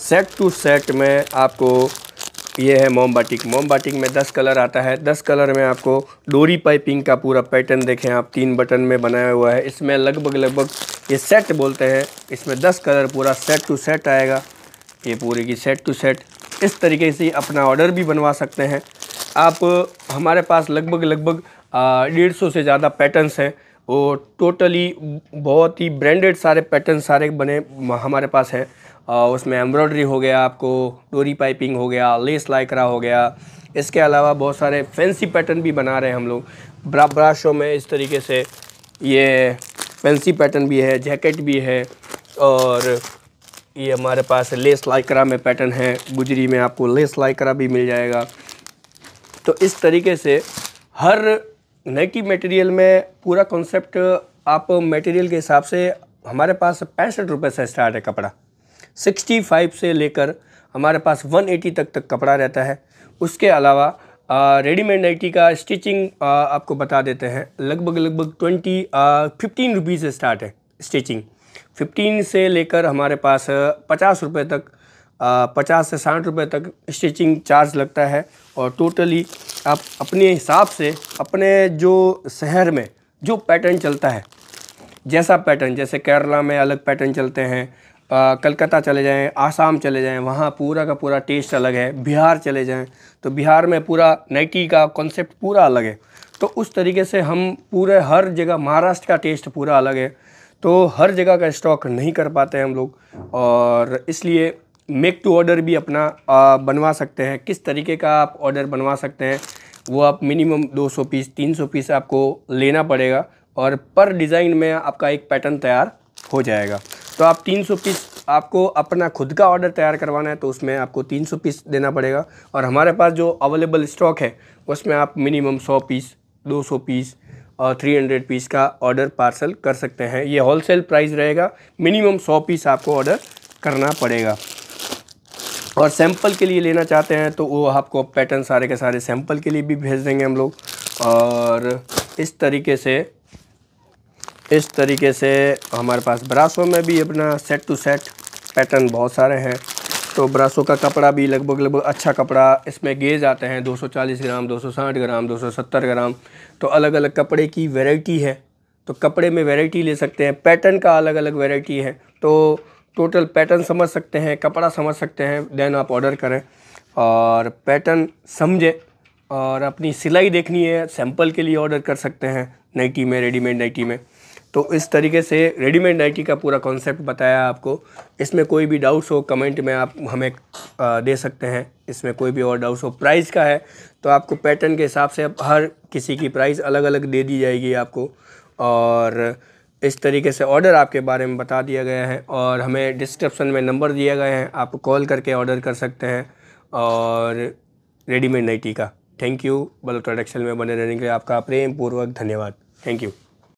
set to set में आपको ये है मोमबाटिक मोमबाटिक में 10 कलर आता है 10 कलर में आपको डोरी पाइपिंग का पूरा पैटर्न देखें आप तीन बटन में बनाया हुआ है इसमें लगभग लगभग ये सेट बोलते हैं इसमें 10 कलर पूरा सेट टू सेट आएगा ये पूरे की सेट टू सेट इस तरीके से अपना ऑर्डर भी बनवा सकते हैं आप हमारे पास लगभग लगभग डेढ़ सौ से ज़्यादा पैटर्नस हैं वो टोटली बहुत ही ब्रांडेड सारे पैटर्न सारे बने हमारे पास हैं उसमें एम्ब्रॉयडरी हो गया आपको डोरी पाइपिंग हो गया लेस लाइकरा हो गया इसके अलावा बहुत सारे फैंसी पैटर्न भी बना रहे हैं हम लोग ब्रा में इस तरीके से ये फैंसी पैटर्न भी है जैकेट भी है और ये हमारे पास लेस लाइकरा में पैटर्न है गुजरी में आपको लेस लाइकरा भी मिल जाएगा तो इस तरीके से हर नकी मटेरियल में पूरा कॉन्सेप्ट आप मटेरियल के हिसाब से हमारे पास पैंसठ रुपये से स्टार्ट है कपड़ा 65 से लेकर हमारे पास 180 तक तक कपड़ा रहता है उसके अलावा रेडीमेड नाइटी का स्टिचिंग आपको बता देते हैं लगभग लगभग ट्वेंटी फिफ्टीन रुपीज़ से स्टार्ट है स्टिचिंग फिफ्टीन से लेकर हमारे पास पचास रुपये तक पचास से साठ रुपये तक स्टिचिंग चार्ज लगता है और टोटली आप अपने हिसाब से अपने जो शहर में जो पैटर्न चलता है जैसा पैटर्न जैसे केरला में अलग पैटर्न चलते हैं कलकत्ता चले जाएं आसाम चले जाएं वहाँ पूरा का पूरा टेस्ट अलग है बिहार चले जाएं तो बिहार में पूरा नाइटी का कॉन्सेप्ट पूरा अलग है तो उस तरीके से हम पूरे हर जगह महाराष्ट्र का टेस्ट पूरा अलग है तो हर जगह का स्टॉक नहीं कर पाते हैं हम लोग और इसलिए मेक टू ऑर्डर भी अपना बनवा सकते हैं किस तरीके का आप ऑर्डर बनवा सकते हैं वो आप मिनिमम 200 पीस 300 पीस आपको लेना पड़ेगा और पर डिज़ाइन में आपका एक पैटर्न तैयार हो जाएगा तो आप 300 पीस आपको अपना खुद का ऑर्डर तैयार करवाना है तो उसमें आपको 300 पीस देना पड़ेगा और हमारे पास जो अवेलेबल स्टॉक है उसमें आप मिनिमम 100 पीस 200 पीस और 300 पीस का ऑर्डर पार्सल कर सकते हैं ये होलसेल प्राइस रहेगा मिनिमम 100 पीस आपको ऑर्डर करना पड़ेगा और सैंपल के लिए लेना चाहते हैं तो वो आपको पैटर्न सारे के सारे सैंपल के लिए भी भेज देंगे हम लोग और इस तरीके से इस तरीके से हमारे पास ब्रासों में भी अपना सेट टू सेट पैटर्न बहुत सारे हैं तो ब्रासों का कपड़ा भी लगभग लगभग अच्छा कपड़ा इसमें गेज आते हैं 240 ग्राम 260 ग्राम 270 ग्राम तो अलग अलग कपड़े की वैरायटी है तो कपड़े में वैरायटी ले सकते हैं पैटर्न का अलग अलग वैरायटी है तो टोटल पैटर्न समझ सकते हैं कपड़ा समझ सकते हैं देन आप ऑर्डर करें और पैटर्न समझें और अपनी सिलाई देखनी है सैम्पल के लिए ऑर्डर कर सकते हैं नाइटी में रेडीमेड नाइटी में तो इस तरीके से रेडीमेड नाइटी का पूरा कॉन्सेप्ट बताया आपको इसमें कोई भी डाउट्स हो कमेंट में आप हमें दे सकते हैं इसमें कोई भी और डाउट्स हो प्राइस का है तो आपको पैटर्न के हिसाब से हर किसी की प्राइस अलग अलग दे दी जाएगी आपको और इस तरीके से ऑर्डर आपके बारे में बता दिया गया है और हमें डिस्क्रिप्शन में नंबर दिए गए हैं आप कॉल करके ऑर्डर कर सकते हैं और रेडीमेड नाइटी का थैंक यू बल प्रोडक्शन में बने रहने के लिए आपका प्रेम पूर्वक धन्यवाद थैंक यू